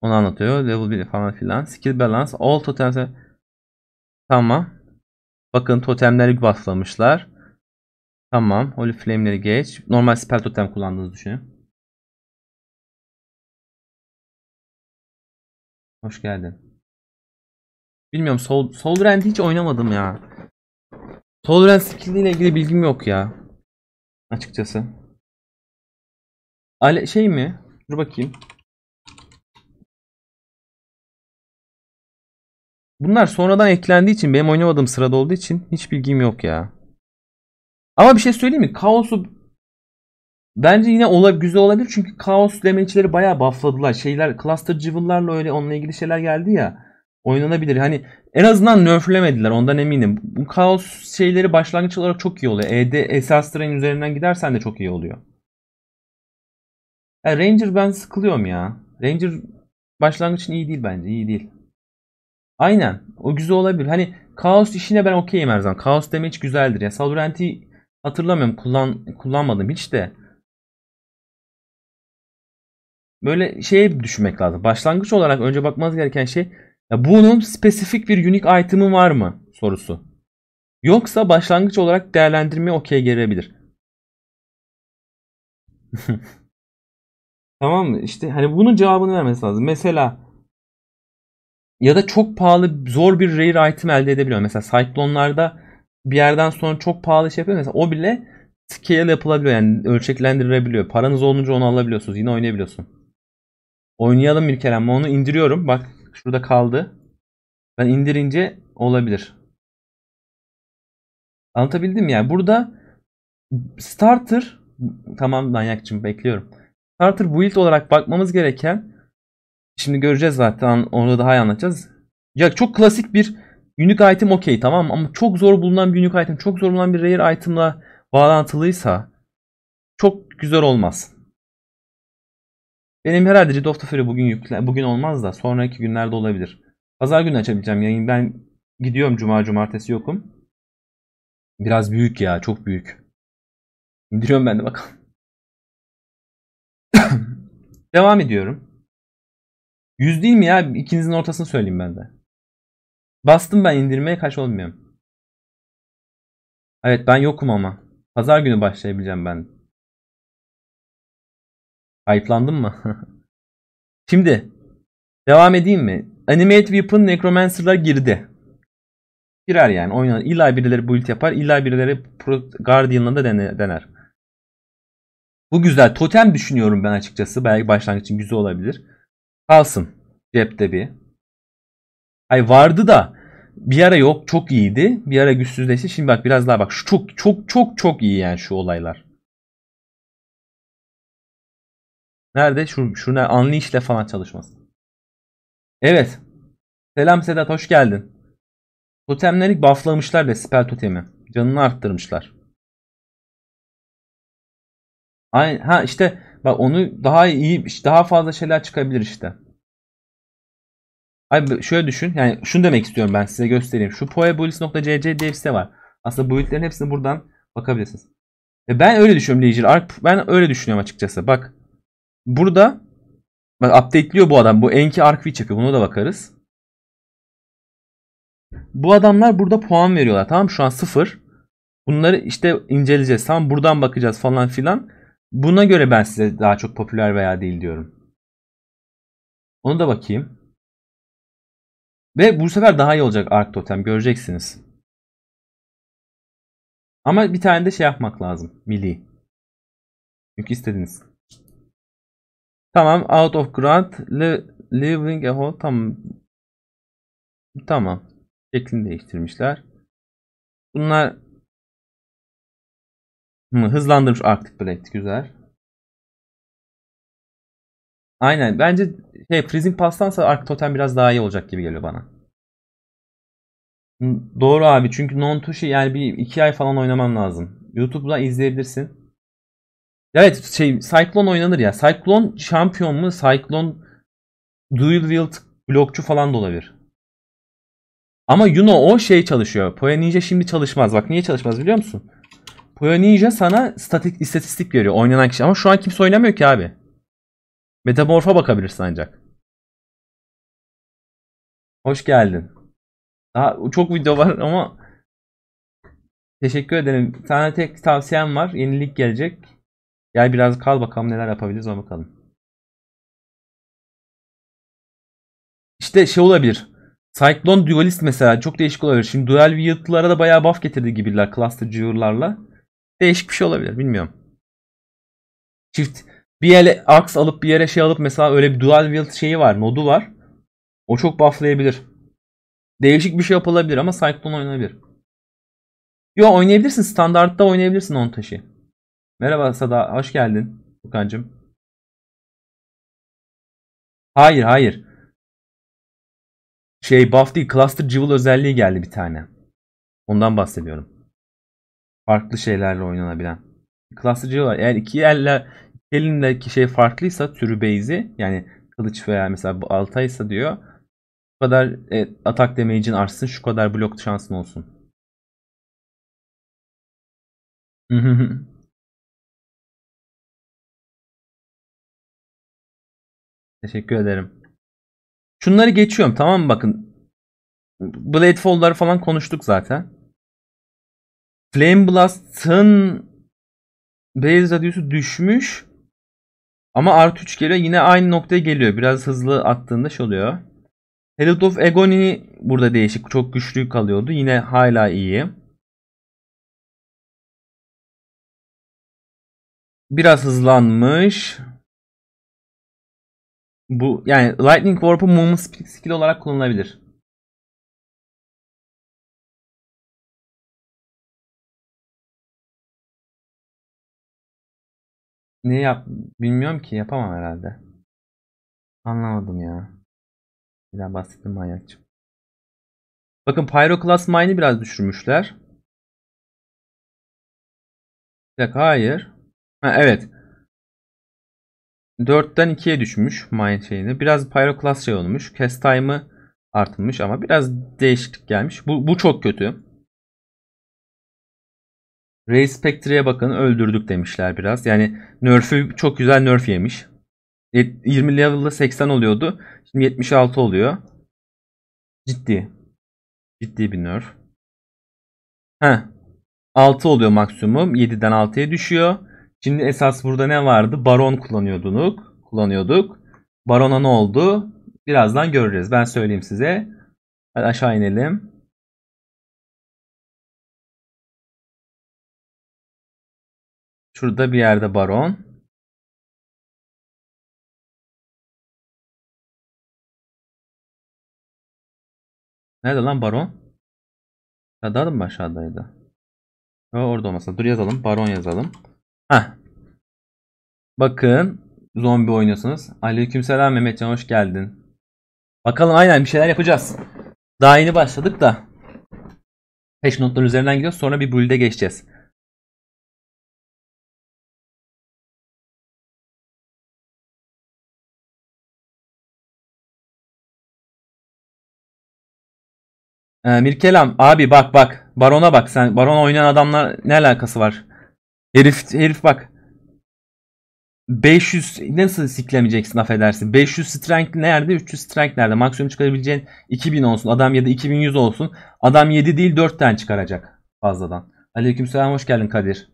Onu anlatıyor. Level 1 falan filan. Skill balance. All totems. E- tamam. Bakın totemleri bufflamışlar. Tamam. Holy Flame'leri geç. Normal spell totem kullandığınızı düşünün. Hoş geldin. Bilmiyorum. Sol, Solrent hiç oynamadım ya. Solrent skill ile ilgili bilgim yok ya. Açıkçası. Ale şey mi? Dur bakayım. Bunlar sonradan eklendiği için benim oynamadığım sırada olduğu için hiç bilgim yok ya. Ama bir şey söyleyeyim mi? Kaos'u bence yine ola, güzel olabilir çünkü Kaos damage'leri bayağı buffladılar. Şeyler Cluster civillarla öyle onunla ilgili şeyler geldi ya. Oynanabilir. Hani en azından nerflemediler ondan eminim. Bu Kaos şeyleri başlangıç olarak çok iyi oluyor. ED, Esas üzerinden gidersen de çok iyi oluyor. Ya Ranger ben sıkılıyorum ya. Ranger başlangıç için iyi değil bence. iyi değil. Aynen. O güzel olabilir. Hani Kaos işine ben okeyim her zaman. Kaos deme hiç güzeldir. Ya Salurenti hatırlamıyorum. Kullan, kullanmadım hiç de. Böyle şey düşünmek lazım. Başlangıç olarak önce bakmanız gereken şey ya bunun spesifik bir unique item'ı var mı sorusu. Yoksa başlangıç olarak değerlendirmeye okey gelebilir. Tamam mı? İşte hani bunun cevabını vermesi lazım. Mesela ya da çok pahalı zor bir rare item elde edebiliyor. Mesela Cyclone'larda bir yerden sonra çok pahalı şey yapıyor. Mesela o bile scale yapılabiliyor. Yani ölçeklendirilebiliyor. Paranız olunca onu alabiliyorsunuz. Yine oynayabiliyorsun. Oynayalım bir kere ama onu indiriyorum. Bak şurada kaldı. Ben indirince olabilir. Anlatabildim mi? Yani burada starter tamam manyakçım bekliyorum. Starter build olarak bakmamız gereken şimdi göreceğiz zaten onu daha iyi anlatacağız. Ya çok klasik bir unique item okey tamam ama çok zor bulunan bir unique item çok zor bulunan bir rare itemla bağlantılıysa çok güzel olmaz. Benim herhalde Red of the Fury bugün yükle, bugün olmaz da sonraki günlerde olabilir. Pazar günü açabileceğim yayın. Ben gidiyorum cuma cumartesi yokum. Biraz büyük ya çok büyük. İndiriyorum ben de bakalım. Devam ediyorum. 100 değil mi ya? İkinizin ortasını söyleyeyim ben de. Bastım ben indirmeye kaç oldu Evet ben yokum ama. Pazar günü başlayabileceğim ben. Ayıplandım mı? Şimdi devam edeyim mi? Animate Weapon Necromancer'la girdi. Girer yani oynar. İlla birileri build yapar. İlla birileri Guardian'la da dener. Bu güzel. Totem düşünüyorum ben açıkçası. Belki başlangıç için güzel olabilir. Kalsın. Cepte bir. Ay vardı da bir ara yok çok iyiydi. Bir ara güçsüzleşti. Şimdi bak biraz daha bak. Şu çok çok çok çok iyi yani şu olaylar. Nerede? Şu, şuna anlayışla falan çalışması. Evet. Selam Sedat hoş geldin. Totemleri bufflamışlar ve spell totemi. Canını arttırmışlar. Aynen. Ha işte bak onu daha iyi daha fazla şeyler çıkabilir işte. Ay şöyle düşün. Yani şunu demek istiyorum ben size göstereyim. Şu poebuilds.cc diye bir site var. Aslında bu build'lerin hepsini buradan bakabilirsiniz. E ben öyle düşünüyorum Leisure Arc. Ben öyle düşünüyorum açıkçası. Bak burada bak update'liyor bu adam. Bu Enki Arc yapıyor. Buna da bakarız. Bu adamlar burada puan veriyorlar. Tamam şu an sıfır. Bunları işte inceleyeceğiz. Tamam buradan bakacağız falan filan. Buna göre ben size daha çok popüler veya değil diyorum. Onu da bakayım. Ve bu sefer daha iyi olacak Ark Totem göreceksiniz. Ama bir tane de şey yapmak lazım. Milli. Çünkü istediniz. Tamam. Out of ground, Living a hole. Tamam. Tamam. Şeklini değiştirmişler. Bunlar Hızlandırmış Arctic Blade. Güzel. Aynen. Bence şey, Freezing Pass'tansa Ark Totem biraz daha iyi olacak gibi geliyor bana. Doğru abi. Çünkü non tuşu yani bir iki ay falan oynamam lazım. YouTube'da izleyebilirsin. Evet şey Cyclone oynanır ya. Cyclone şampiyon mu? Cyclone dual wield blokçu falan da olabilir. Ama Yuno o şey çalışıyor. Poe Ninja şimdi çalışmaz. Bak niye çalışmaz biliyor musun? Puyo Ninja sana statik istatistik veriyor oynanan kişi ama şu an kimse oynamıyor ki abi. Metamorf'a bakabilirsin ancak. Hoş geldin. Daha çok video var ama teşekkür ederim. Sana tek tavsiyem var. Yenilik gelecek. Gel biraz kal bakalım neler yapabiliriz ona bakalım. İşte şey olabilir. Cyclone Dualist mesela çok değişik olabilir. Şimdi Dual Wield'lara da bayağı buff getirdi gibiler Cluster Jewel'larla. Değişik bir şey olabilir bilmiyorum. Çift bir yere aks alıp bir yere şey alıp mesela öyle bir dual wield şeyi var modu var. O çok bufflayabilir. Değişik bir şey yapılabilir ama Cyclone oynanabilir. Yo oynayabilirsin. Standartta oynayabilirsin on taşı. Merhaba Sada. Hoş geldin. Furkan'cığım. Hayır hayır. Şey buff değil. Cluster Jewel özelliği geldi bir tane. Ondan bahsediyorum farklı şeylerle oynanabilen. Klaslıcı var. Eğer iki elle elindeki şey farklıysa türü base'i yani kılıç veya mesela bu altaysa diyor şu kadar e, atak damage'in artsın şu kadar blok şansın olsun. Teşekkür ederim. Şunları geçiyorum tamam mı bakın. Bladefall'ları falan konuştuk zaten. Flame Blast'ın base radyosu düşmüş. Ama artı 3 geliyor. Yine aynı noktaya geliyor. Biraz hızlı attığında şey oluyor. Herald of Agony burada değişik. Çok güçlü kalıyordu. Yine hala iyi. Biraz hızlanmış. Bu yani Lightning Warp'u Moon Spirit skill olarak kullanılabilir. Ne yap? Bilmiyorum ki yapamam herhalde. Anlamadım ya. biraz daha bahsettim manyakçım. Bakın Pyro Class Mine'i biraz düşürmüşler. Bir dakika hayır. Ha, evet. 4'ten 2'ye düşmüş mine şeyini. Biraz Pyro Class şey olmuş. Cast time'ı artmış ama biraz değişiklik gelmiş. Bu, bu çok kötü. Ray Spectre'ye bakın öldürdük demişler biraz. Yani nerf'ü çok güzel nerf yemiş. 20 level'da 80 oluyordu. Şimdi 76 oluyor. Ciddi. Ciddi bir nerf. Heh. 6 oluyor maksimum. 7'den 6'ya düşüyor. Şimdi esas burada ne vardı? Baron kullanıyorduk. Kullanıyorduk. Barona ne oldu? Birazdan göreceğiz. Ben söyleyeyim size. Hadi aşağı inelim. Şurada bir yerde baron. Nerede lan baron? Aşağıda mı aşağıdaydı? O orada olmasa. Dur yazalım. Baron yazalım. Heh. Bakın. Zombi oynuyorsunuz. Aleykümselam Mehmetcan hoş geldin. Bakalım aynen bir şeyler yapacağız. Daha yeni başladık da. Peş notların üzerinden gidiyoruz. Sonra bir build'e geçeceğiz. Ee, Mirkelam abi bak bak. Barona bak sen. Barona oynayan adamlar ne alakası var? Herif, herif bak. 500 nasıl siklemeyeceksin affedersin. 500 strength nerede? 300 strength nerede? Maksimum çıkarabileceğin 2000 olsun. Adam ya da 2100 olsun. Adam 7 değil 4 tane çıkaracak fazladan. Aleykümselam hoş geldin Kadir.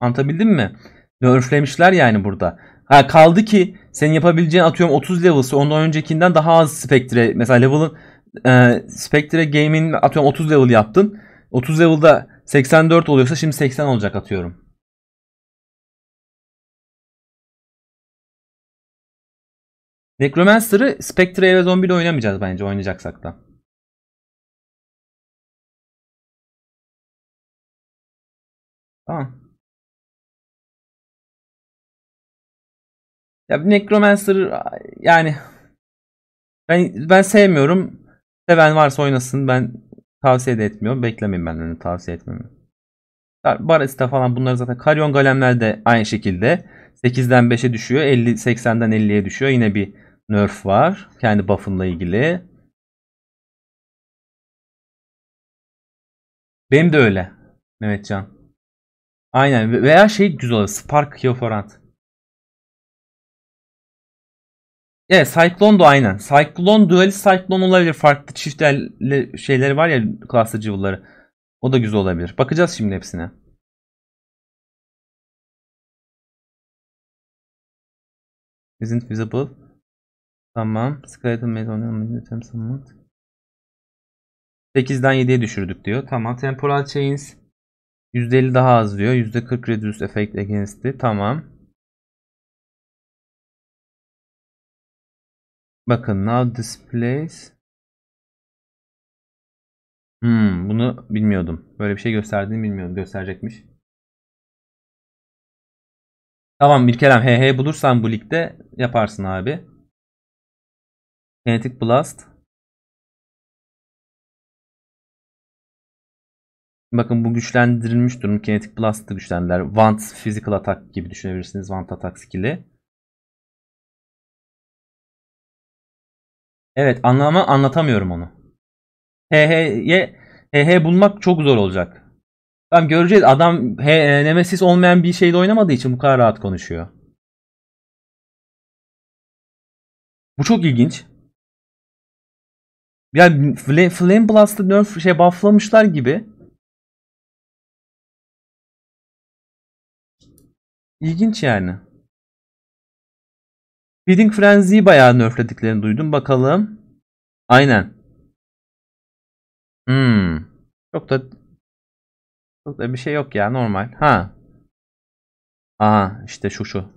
Anlatabildim mi? Örflemişler yani burada. Ha kaldı ki senin yapabileceğin atıyorum 30 level'sı ondan öncekinden daha az Spectre. Mesela level'ın e, Spectre game'in atıyorum 30 level yaptın. 30 level'da 84 oluyorsa şimdi 80 olacak atıyorum. Necromancer'ı Spectre ve Zombie ile oynamayacağız bence oynayacaksak da. Tamam. Ya Necromancer yani ben, ben sevmiyorum. Seven varsa oynasın. Ben tavsiye de etmiyorum. Beklemeyin benden de tavsiye etmemi. Barista falan bunları zaten. Karyon Galemler de aynı şekilde. 8'den 5'e düşüyor. 50 80'den 50'ye düşüyor. Yine bir nerf var. Kendi buff'ınla ilgili. Benim de öyle. Mehmetcan. Aynen. Veya şey güzel olur. Spark Hyoforant. Evet Cyclone da aynen. Cyclone dualist Cyclone olabilir. Farklı çift şeyleri var ya klaslı cıvılları. O da güzel olabilir. Bakacağız şimdi hepsine. Isn't visible. Tamam. Skeleton made on summon. 8'den 7'ye düşürdük diyor. Tamam. Temporal chains %50 daha az diyor. %40 reduce effect against against'i. Tamam. Bakın now displays. Hmm, bunu bilmiyordum. Böyle bir şey gösterdiğini bilmiyordum. Gösterecekmiş. Tamam bir kelam he he bulursan bu ligde yaparsın abi. Kinetic Blast. Bakın bu güçlendirilmiş durum. Kinetic Blast'ı güçlendiler. Want Physical Attack gibi düşünebilirsiniz. Want Attack skill'i. Evet anlamı anlatamıyorum onu. HH'ye HH bulmak çok zor olacak. Tamam göreceğiz adam he, Nemesis olmayan bir şeyle oynamadığı için bu kadar rahat konuşuyor. Bu çok ilginç. Ya Flame, Flame Blast'ı nerf şey bufflamışlar gibi. İlginç yani. Feeding Frenzy'yi bayağı nerflediklerini duydum. Bakalım. Aynen. Hmm. Çok da çok da bir şey yok ya normal. Ha. Aha işte şu şu.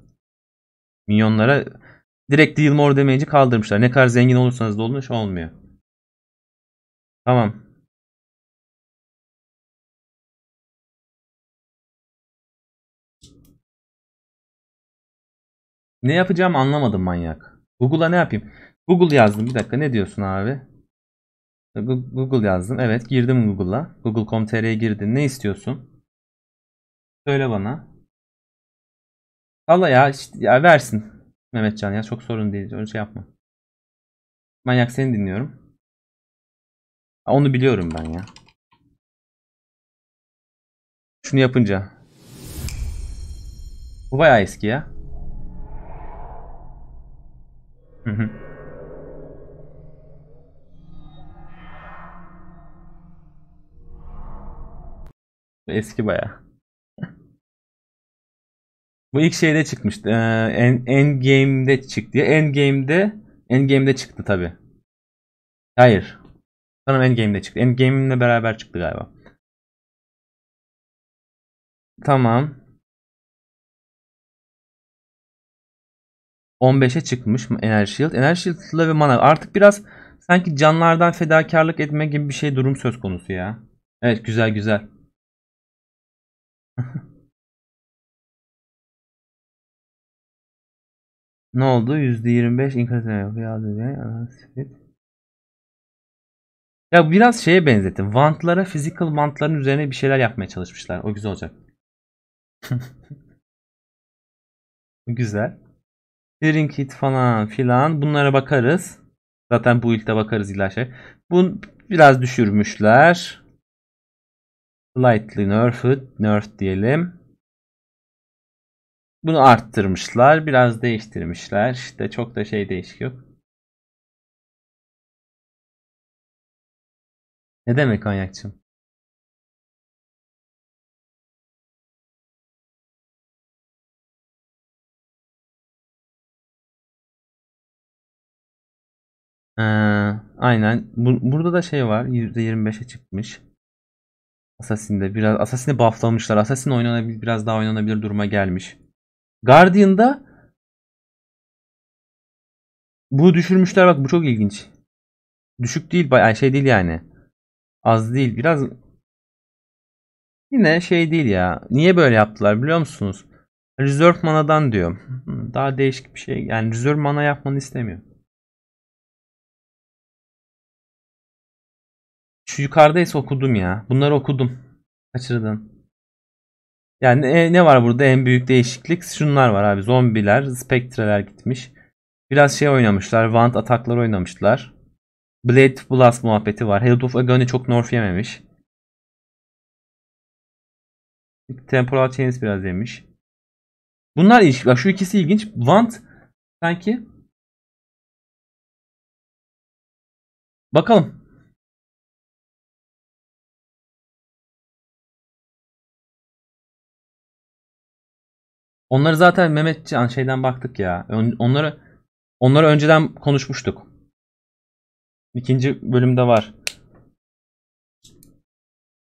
Minyonlara direkt deal more damage'i kaldırmışlar. Ne kadar zengin olursanız da olmuş olmuyor. Tamam. Ne yapacağım anlamadım manyak. Google'a ne yapayım? Google yazdım. Bir dakika ne diyorsun abi? Google yazdım. Evet girdim Google'a. Google.com.tr'ye girdin. Ne istiyorsun? Söyle bana. Allah ya, işte, ya versin. Mehmetcan ya çok sorun değil. Öyle şey yapma. Manyak seni dinliyorum. Onu biliyorum ben ya. Şunu yapınca. Bu bayağı eski ya. Hı hı. Eski baya. Bu ilk şeyde çıkmıştı. Ee, end, Endgame'de çıktı. Endgame'de game'de çıktı tabi. Hayır. Sanırım game'de çıktı. game'le beraber çıktı galiba. Tamam. 15'e çıkmış Energy Shield. Energy Shield'la ve mana artık biraz sanki canlardan fedakarlık etme gibi bir şey durum söz konusu ya. Evet güzel güzel. ne oldu? %25 inkaz yapıyor. Ya biraz şeye benzettim. Vantlara, physical vantların üzerine bir şeyler yapmaya çalışmışlar. O güzel olacak. güzel. Ring falan filan bunlara bakarız. Zaten bu ilde bakarız ilaçlar. Şey. Bu biraz düşürmüşler. Slightly nerfed, nerf diyelim. Bunu arttırmışlar. Biraz değiştirmişler. İşte çok da şey değişik yok. Ne demek kanyakçım? Ee, aynen. Bu, burada da şey var. %25'e çıkmış. Assassin'de biraz Assassin'i bufflamışlar. Assassin oynanabilir biraz daha oynanabilir duruma gelmiş. Guardian'da bu düşürmüşler bak bu çok ilginç. Düşük değil bayağı şey değil yani. Az değil biraz yine şey değil ya. Niye böyle yaptılar biliyor musunuz? Reserve manadan diyor. Daha değişik bir şey. Yani reserve mana yapmanı istemiyor. Şu yukarıdaysa okudum ya. Bunları okudum. Kaçırdın. Yani ne, ne var burada en büyük değişiklik? Şunlar var abi. Zombiler, spektreler gitmiş. Biraz şey oynamışlar. Vant ataklar oynamışlar. Blade Blast muhabbeti var. Herald of Agony çok nerf yememiş. Temporal Chains biraz yemiş. Bunlar iş. Bak şu ikisi ilginç. Vant sanki. Bakalım. Onları zaten Mehmet Can hani şeyden baktık ya. Onları onları önceden konuşmuştuk. İkinci bölümde var.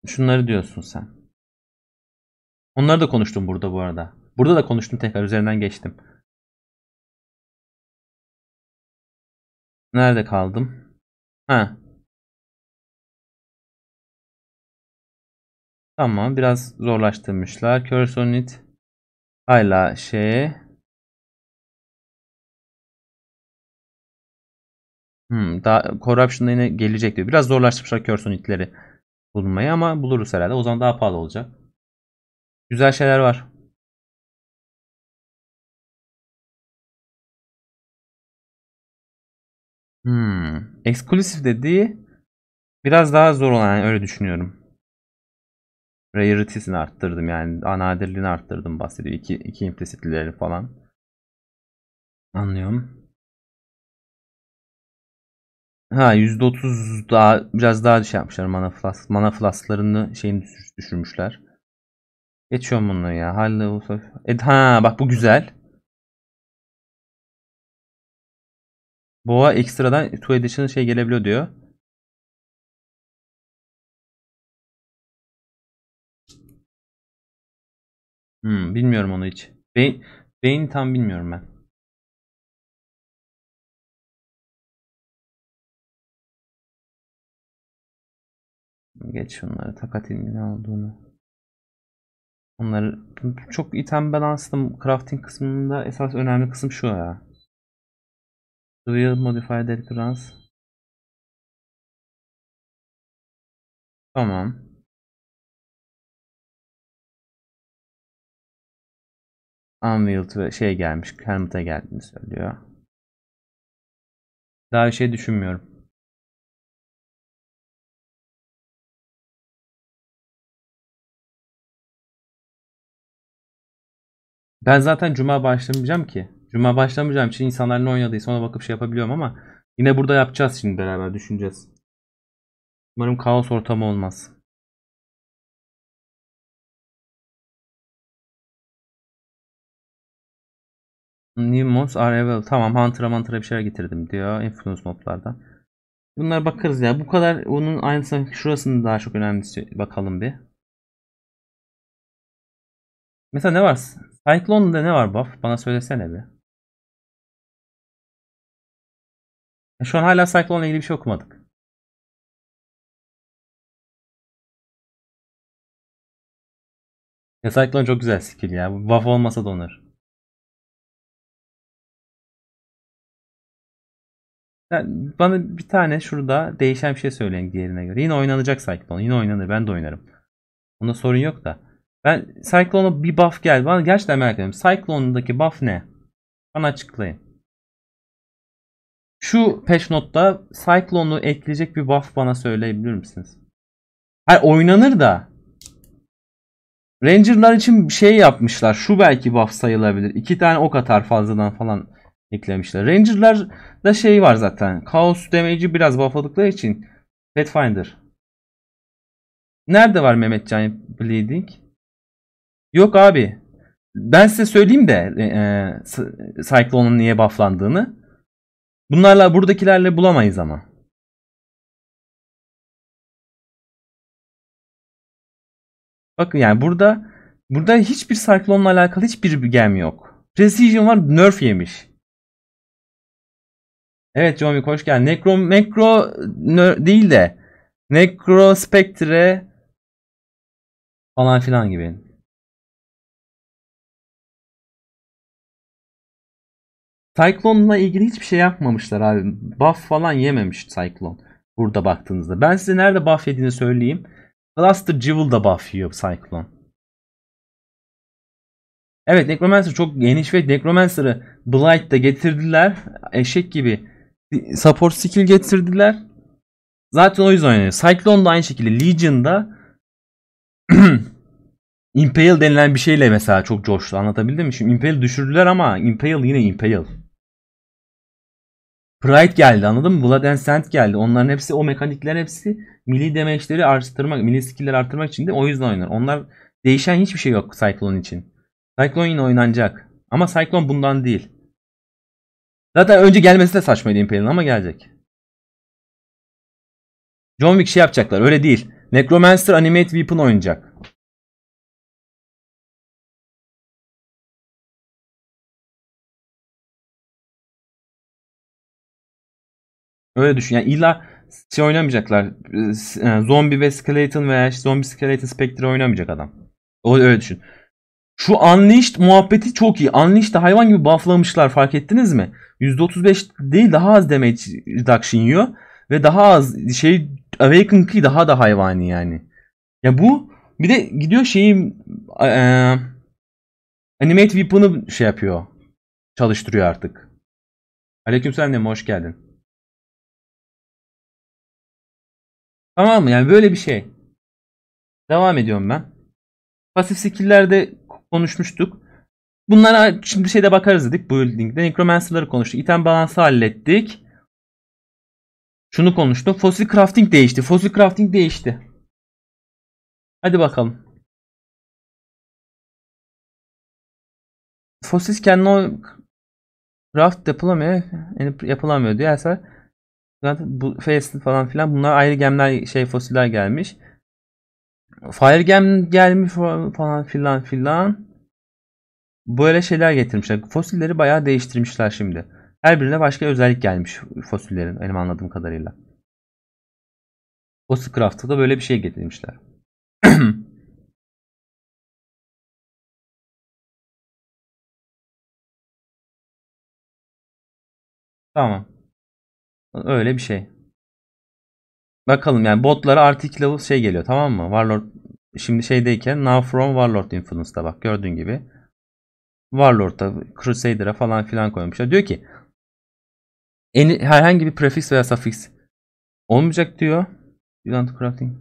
Şunları diyorsun sen. Onları da konuştum burada bu arada. Burada da konuştum tekrar üzerinden geçtim. Nerede kaldım? Ha. Tamam biraz zorlaştırmışlar. Cursor hala şeye Hmm, daha Corruption'da yine gelecek diyor. Biraz zorlaştırmışlar Curson itleri bulunmayı ama buluruz herhalde. O zaman daha pahalı olacak. Güzel şeyler var. Hmm. Eksklusif dediği biraz daha zor olan yani öyle düşünüyorum rarity'sini arttırdım yani nadirliğini arttırdım bahsediyor. İki, iki implicitlileri falan. Anlıyorum. Ha %30 daha biraz daha şey yapmışlar mana flask, mana flasklarını şeyini düşürmüşler. Geçiyorum bunu ya. Halle Ed ha bak bu güzel. Boğa ekstradan 2 edition şey gelebiliyor diyor. Hmm, bilmiyorum onu hiç. Beyin, tam bilmiyorum ben. Geç şunları. Takatilin ne olduğunu. Onları çok item ben aslında crafting kısmında esas önemli kısım şu ya. Real modified adherence. Tamam. Unveiled ve şey gelmiş. Helmut'a geldiğini söylüyor. Daha bir şey düşünmüyorum. Ben zaten cuma başlamayacağım ki. Cuma başlamayacağım için insanlar ne oynadıysa ona bakıp şey yapabiliyorum ama yine burada yapacağız şimdi beraber düşüneceğiz. Umarım kaos ortamı olmaz. New mods are available. Tamam Hunter'a Hunter'a bir şeyler getirdim diyor. Influence modlarda. Bunlara bakarız ya. Bu kadar onun aynısı şurasını daha çok önemlisi bakalım bir. Mesela ne var? Cyclone'da ne var buff? Bana söylesene bir. Şu an hala Cyclone'la ilgili bir şey okumadık. Ya Cyclone çok güzel skill ya. Buff olmasa da onur. Yani bana bir tane şurada değişen bir şey söyleyin diğerine göre. Yine oynanacak Cyclone. Yine oynanır. Ben de oynarım. Onda sorun yok da. Ben Cyclone'a bir buff gel. Bana gerçekten merak ediyorum. Cyclone'daki buff ne? Bana açıklayın. Şu patch note'da Cyclone'u ekleyecek bir buff bana söyleyebilir misiniz? Hayır oynanır da. Ranger'lar için bir şey yapmışlar. Şu belki buff sayılabilir. İki tane ok atar fazladan falan eklemişler. Ranger'larda şey var zaten. Kaos demeci biraz buffladıkları için. Pathfinder. Nerede var Mehmetcan Bleeding? Yok abi. Ben size söyleyeyim de e, e, Cyclone'un niye bufflandığını. Bunlarla buradakilerle bulamayız ama. Bakın yani burada burada hiçbir Cyclone'la alakalı hiçbir gem yok. Precision var nerf yemiş. Evet John hoş geldin. Necro, Necro değil de Necro Spectre falan filan gibi. Cyclone'la ilgili hiçbir şey yapmamışlar abi. Buff falan yememiş Cyclone. Burada baktığınızda. Ben size nerede buff yediğini söyleyeyim. Cluster Jewel da buff yiyor Cyclone. Evet Necromancer çok geniş ve Necromancer'ı Blight'da getirdiler. Eşek gibi support skill getirdiler. Zaten o yüzden oynanıyor. Cyclone da aynı şekilde Legion'da Impale denilen bir şeyle mesela çok coştu. Anlatabildim mi? Şimdi Impale düşürdüler ama Impale yine Impale. Pride geldi anladın mı? Blood and Sand geldi. Onların hepsi o mekanikler hepsi milli damage'leri arttırmak, milli skill'leri arttırmak için de o yüzden oynar. Onlar değişen hiçbir şey yok Cyclone için. Cyclone yine oynanacak. Ama Cyclone bundan değil. Zaten önce gelmesi de saçmaydı Impal'in ama gelecek. John Wick şey yapacaklar öyle değil. Necromancer Animate Weapon oynayacak. Öyle düşün. Yani illa şey oynamayacaklar. Ee, e, Zombie ve Skeleton veya işte zombi Skeleton Spectre oynamayacak adam. O öyle düşün. Şu Unleashed muhabbeti çok iyi. Unleashed'ı hayvan gibi bufflamışlar fark ettiniz mi? %35 değil daha az damage reduction yiyor. Ve daha az şey Awaken Key daha da hayvani yani. Ya bu bir de gidiyor şeyi e, e Animate Weapon'ı şey yapıyor. Çalıştırıyor artık. Aleykümselam Nemo hoş geldin. Tamam mı? Yani böyle bir şey. Devam ediyorum ben. Pasif skill'lerde konuşmuştuk. Bunlara şimdi şeyde bakarız dedik. Building'de Necromancer'ları konuştuk. item balansı hallettik. Şunu konuştuk. Fossil crafting değişti. Fossil crafting değişti. Hadi bakalım. Fossil kendi o craft yapılamıyor. Yani yapılamıyor diyor. Her bu face falan filan bunlar ayrı gemler şey fosiller gelmiş. Firegem gelmiş falan filan filan. Böyle şeyler getirmişler. Fosilleri bayağı değiştirmişler şimdi. Her birine başka özellik gelmiş fosillerin benim anladığım kadarıyla. O Fossicraft'ta da böyle bir şey getirmişler. tamam. Öyle bir şey. Bakalım yani botlara artık level şey geliyor tamam mı? Warlord şimdi şeydeyken Now From Warlord Influence'da bak gördüğün gibi. Warlord'a, Crusader'a falan filan koymuşlar. Diyor ki en, herhangi bir prefix veya suffix olmayacak diyor. Yunan crafting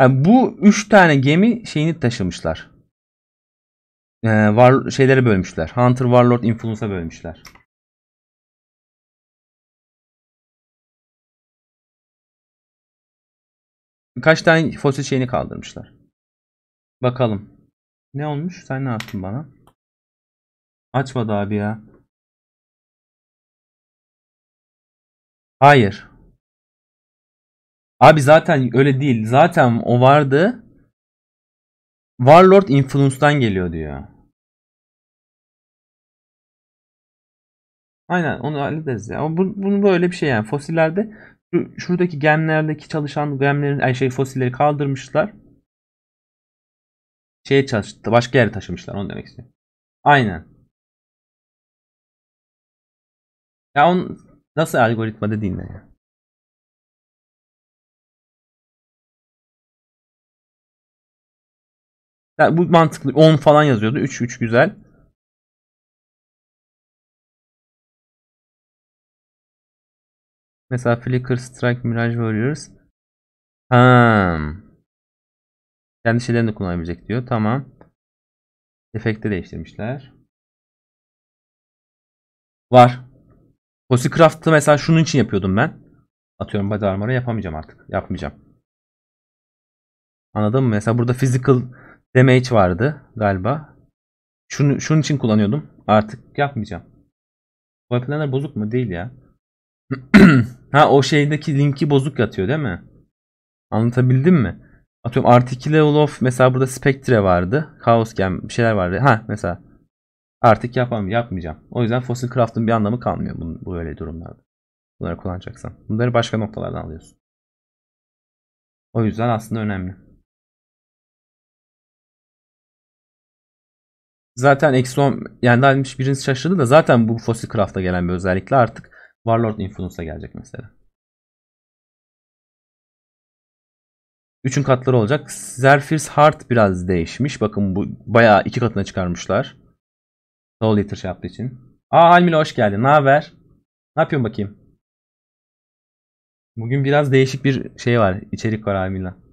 Yani bu üç tane gemi şeyini taşımışlar. Ee, var şeylere bölmüşler. Hunter, Warlord, Influence'a bölmüşler. Kaç tane fosil şeyini kaldırmışlar. Bakalım. Ne olmuş? Sen ne yaptın bana? Açmadı abi ya. Hayır. Abi zaten öyle değil. Zaten o vardı. Warlord Influence'dan geliyor diyor. Aynen onu hallederiz ya. Ama bu, bunu böyle bir şey yani fosillerde şuradaki gemlerdeki çalışan gemlerin yani şey fosilleri kaldırmışlar. Şeye çalıştı. Başka yere taşımışlar onu demek istiyorum. Aynen. Ya on nasıl algoritma dediğin ne ya? Yani bu mantıklı. 10 falan yazıyordu. 3 3 güzel. Mesela Flicker, Strike, Mirage Warriors. Ha. Kendi şeylerini de kullanabilecek diyor. Tamam. Efekte değiştirmişler. Var. Posicraft'ı mesela şunun için yapıyordum ben. Atıyorum body armor'ı yapamayacağım artık. Yapmayacağım. Anladın mı? Mesela burada physical Damage vardı galiba. Şunu, şunun için kullanıyordum. Artık yapmayacağım. Weaponler bozuk mu? Değil ya. ha o şeydeki linki bozuk yatıyor değil mi? Anlatabildim mi? Atıyorum artı level of mesela burada Spectre vardı. Chaos Gem bir şeyler vardı. Ha mesela artık yapamam yapmayacağım. O yüzden Fossil Craft'ın bir anlamı kalmıyor bu böyle durumlarda. Bunları kullanacaksan. Bunları başka noktalardan alıyorsun. O yüzden aslında önemli. Zaten Exxon yani daha birinci şaşırdı da zaten bu Fossil Craft'a gelen bir özellikle artık Warlord Influence'a gelecek mesela. Üçün katları olacak. Zephyr's Heart biraz değişmiş. Bakın bu bayağı iki katına çıkarmışlar. Soul Eater şey yaptığı için. Aa Almila hoş geldin. Ne haber? Ne yapıyorsun bakayım? Bugün biraz değişik bir şey var. İçerik var Almila.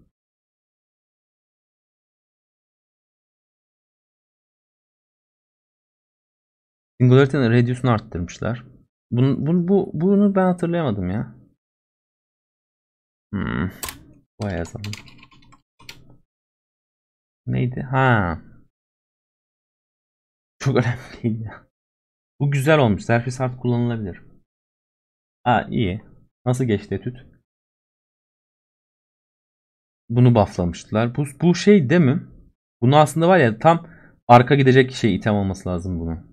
Singularity'nin radius'unu arttırmışlar. Bunu, bunu, bu, bunu ben hatırlayamadım ya. Hmm. Vay yazalım. Neydi? Ha. Çok önemli değil ya. Bu güzel olmuş. Surface Art kullanılabilir. Ha iyi. Nasıl geçti etüt? Bunu bufflamışlar. Bu, bu şey değil mi? Bunu aslında var ya tam arka gidecek şey item olması lazım bunun.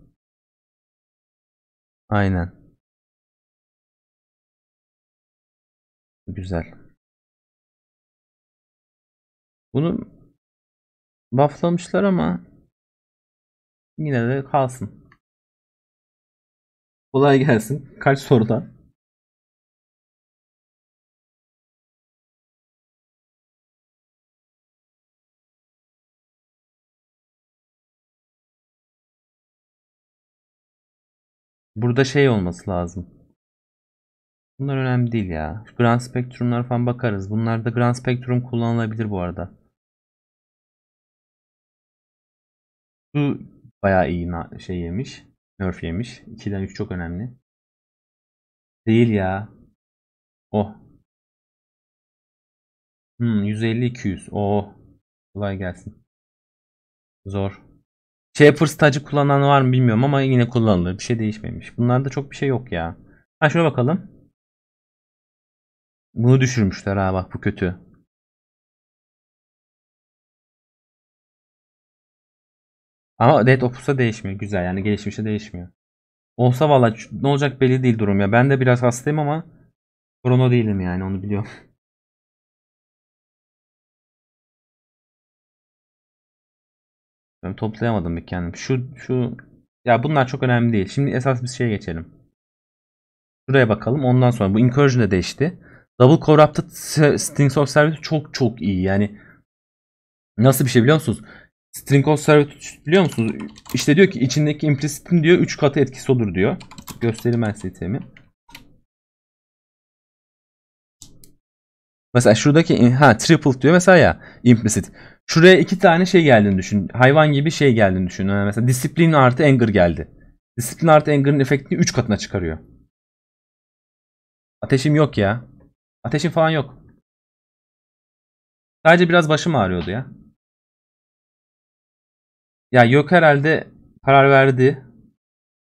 Aynen. Güzel. Bunu bufflamışlar ama yine de kalsın. Kolay gelsin. Kaç soruda? Burada şey olması lazım. Bunlar önemli değil ya. Grand Spectrum'lar falan bakarız. Bunlarda Grand Spectrum kullanılabilir bu arada. Bu bayağı iyi şey yemiş. Nerf yemiş. 2'den 3 çok önemli. Değil ya. Oh. Hmm, 150-200. Oh. Kolay gelsin. Zor. Shaper Stage'ı kullanan var mı bilmiyorum ama yine kullanılır. Bir şey değişmemiş. Bunlarda çok bir şey yok ya. Ha şuna bakalım. Bunu düşürmüşler ha bak bu kötü. Ama Dead Opus'a değişmiyor. Güzel yani gelişmişe değişmiyor. Olsa valla ne olacak belli değil durum ya. Ben de biraz hastayım ama Krono değilim yani onu biliyorum. Yani toplayamadım bir kendim. Şu şu ya bunlar çok önemli değil. Şimdi esas bir şeye geçelim. Şuraya bakalım. Ondan sonra bu incursion de değişti. Double Corrupted Strings of Servitude çok çok iyi. Yani nasıl bir şey biliyor musunuz? String of Servitude biliyor musunuz? İşte diyor ki içindeki implicitin diyor 3 katı etkisi olur diyor. Göstereyim ben size Mesela şuradaki ha triple diyor mesela ya implicit. Şuraya iki tane şey geldiğini düşün. Hayvan gibi şey geldiğini düşün. mesela disiplin artı anger geldi. Disiplin artı anger'ın efektini 3 katına çıkarıyor. Ateşim yok ya. Ateşim falan yok. Sadece biraz başım ağrıyordu ya. Ya yok herhalde karar verdi.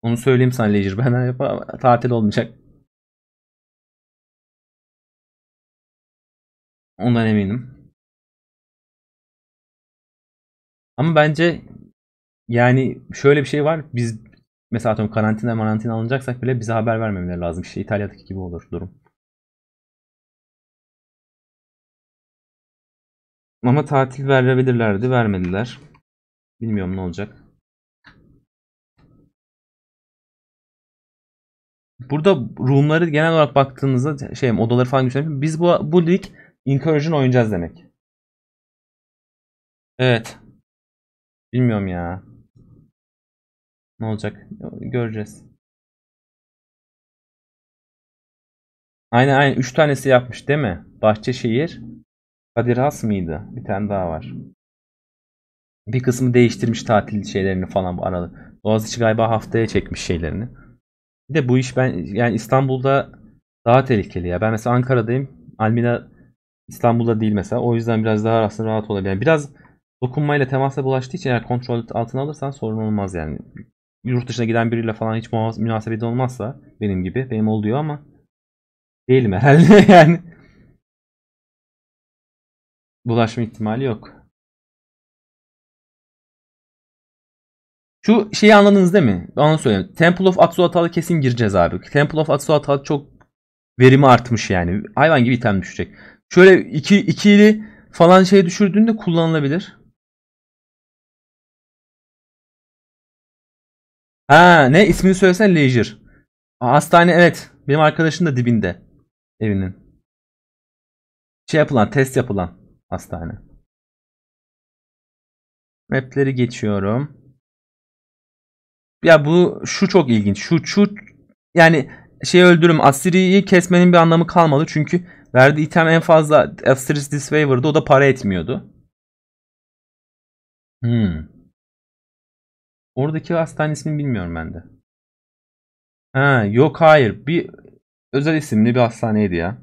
Onu söyleyeyim sana Leisure. Benden tatil olmayacak. Ondan eminim. Ama bence yani şöyle bir şey var. Biz mesela atıyorum karantina marantina alınacaksak bile bize haber vermemeleri lazım. İşte İtalya'daki gibi olur durum. Ama tatil verebilirlerdi. Vermediler. Bilmiyorum ne olacak. Burada roomları genel olarak baktığınızda şey odaları falan güzel. Biz bu, bu lig Incursion oynayacağız demek. Evet. Bilmiyorum ya. Ne olacak? Göreceğiz. Aynen aynen. Üç tanesi yapmış değil mi? Bahçeşehir. Kadir Has mıydı? Bir tane daha var. Bir kısmı değiştirmiş tatil şeylerini falan bu aralı. Boğaziçi galiba haftaya çekmiş şeylerini. Bir de bu iş ben yani İstanbul'da daha tehlikeli ya. Ben mesela Ankara'dayım. Almina İstanbul'da değil mesela. O yüzden biraz daha aslında rahat olabilir. Yani biraz dokunmayla temasa bulaştığı için eğer kontrol altına alırsan sorun olmaz yani. Yurt dışına giden biriyle falan hiç münasebeti olmazsa benim gibi. Benim oluyor ama değilim herhalde yani. Bulaşma ihtimali yok. Şu şeyi anladınız değil mi? Onu söyleyeyim. Temple of Axolotl'a kesin gireceğiz abi. Temple of Axolotl çok verimi artmış yani. Hayvan gibi item düşecek. Şöyle iki, ikili falan şey düşürdüğünde kullanılabilir. Ha ne ismini söylesen Leisure. hastane evet. Benim arkadaşım da dibinde evinin. Şey yapılan, test yapılan hastane. Map'leri geçiyorum. Ya bu şu çok ilginç. Şu şu yani şey öldürüm Asiri'yi kesmenin bir anlamı kalmadı çünkü Verdiği item en fazla Asterisk Disfavored'ı o da para etmiyordu. Hmm. Oradaki hastane ismini bilmiyorum ben de. Ha, yok hayır. Bir özel isimli bir hastaneydi ya.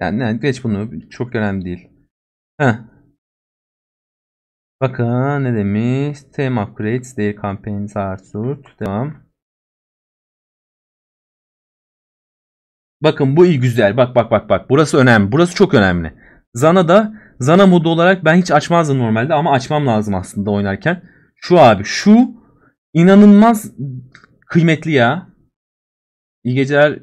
Yani, yani geç bunu çok önemli değil. Heh. Bakın ne demiş? Team upgrades, their campaigns are short. Devam. Bakın bu iyi güzel. Bak bak bak bak. Burası önemli. Burası çok önemli. Zana da Zana modu olarak ben hiç açmazdım normalde ama açmam lazım aslında oynarken. Şu abi şu inanılmaz kıymetli ya. İyi geceler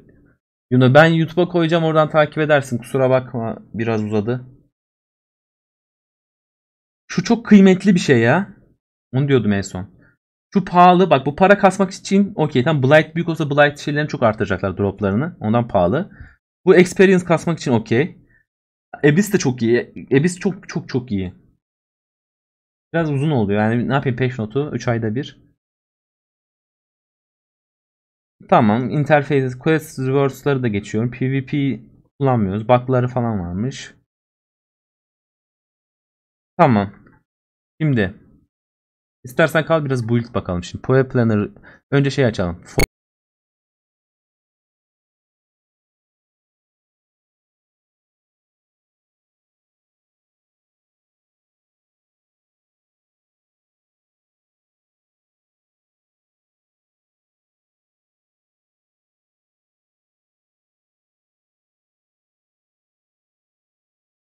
Yuna. Ben YouTube'a koyacağım oradan takip edersin. Kusura bakma biraz uzadı. Şu çok kıymetli bir şey ya. Onu diyordum en son. Şu pahalı bak bu para kasmak için okey tam Blight büyük olsa Blight şeylerini çok artıracaklar droplarını. Ondan pahalı. Bu experience kasmak için okey. Abyss de çok iyi. Abyss çok çok çok iyi. Biraz uzun oluyor. Yani ne yapayım patch notu 3 ayda bir. Tamam. interface quest rewardsları da geçiyorum. PvP kullanmıyoruz. Bug'ları falan varmış. Tamam. Şimdi İstersen kal biraz build bakalım şimdi. Power Planner önce şey açalım.